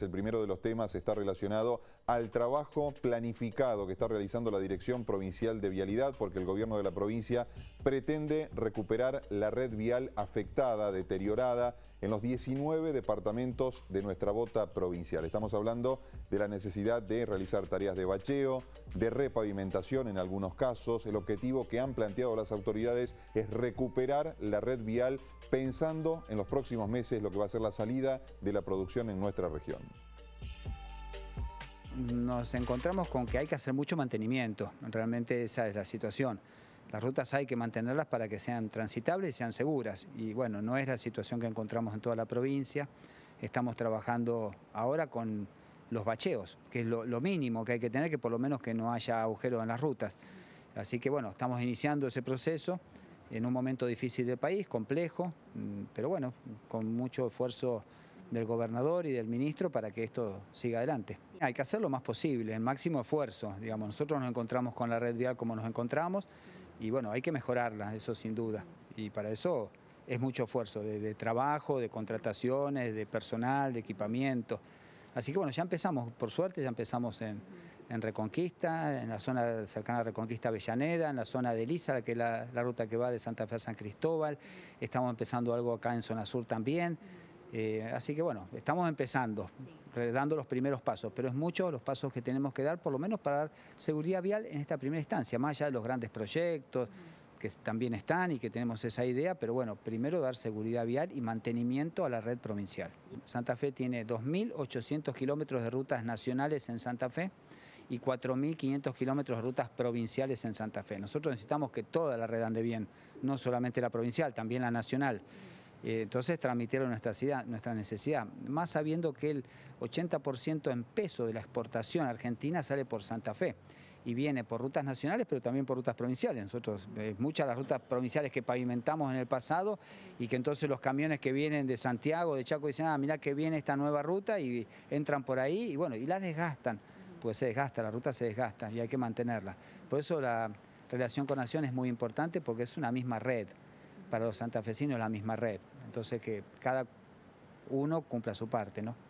El primero de los temas está relacionado al trabajo planificado que está realizando la Dirección Provincial de Vialidad porque el gobierno de la provincia pretende recuperar la red vial afectada, deteriorada en los 19 departamentos de nuestra bota provincial. Estamos hablando de la necesidad de realizar tareas de bacheo, de repavimentación en algunos casos. El objetivo que han planteado las autoridades es recuperar la red vial pensando en los próximos meses lo que va a ser la salida de la producción en nuestra región nos encontramos con que hay que hacer mucho mantenimiento, realmente esa es la situación. Las rutas hay que mantenerlas para que sean transitables y sean seguras. Y bueno, no es la situación que encontramos en toda la provincia. Estamos trabajando ahora con los bacheos, que es lo, mínimo que hay que tener, que por lo menos que no haya agujeros en las rutas. Así que bueno, estamos iniciando ese proceso en un momento difícil del país, complejo, mm, pero bueno, con mucho esfuerzo del gobernador y del ministro para que esto siga adelante. Hay que hacer lo más posible, el máximo esfuerzo, digamos, nosotros nos encontramos con la red vial como nos encontramos y bueno, hay que mejorarla, eso sin duda, y para eso es mucho esfuerzo de trabajo, de contrataciones, de personal, de equipamiento. Así que bueno, ya empezamos, por suerte, ya empezamos en, Reconquista, en la zona cercana a Reconquista Avellaneda, en la zona de Elisa, que es la, ruta que va de Santa Fe a San Cristóbal. Estamos empezando algo acá en Zona Sur también. Eh, así que bueno, estamos empezando, dando los primeros pasos, pero es mucho los pasos que tenemos que dar, por lo menos para dar seguridad vial en esta primera instancia, más allá de los grandes proyectos que también están y que tenemos esa idea, pero bueno, primero dar seguridad vial y mantenimiento a la red provincial. Santa Fe tiene 2.800 kilómetros de rutas nacionales en Santa Fe y 4.500 kilómetros de rutas provinciales en Santa Fe. Nosotros necesitamos que toda la red ande bien, no solamente la provincial, también la nacional eh, entonces transmitieron nuestra, nuestra necesidad, más sabiendo que el 80% en peso de la exportación argentina sale por Santa Fe y viene por rutas nacionales, pero también por rutas provinciales. Nosotros, eh, muchas de las rutas provinciales que pavimentamos en el pasado y que entonces los camiones que vienen de Santiago, de Chaco, dicen, ah, mirá que viene esta nueva ruta y entran por ahí y bueno, y las desgastan, pues se desgasta, la ruta se desgasta y hay que mantenerla. Por eso la relación con Nación es muy importante porque es una misma red, para los santafesinos la misma red, entonces que cada uno cumpla su parte, ¿no?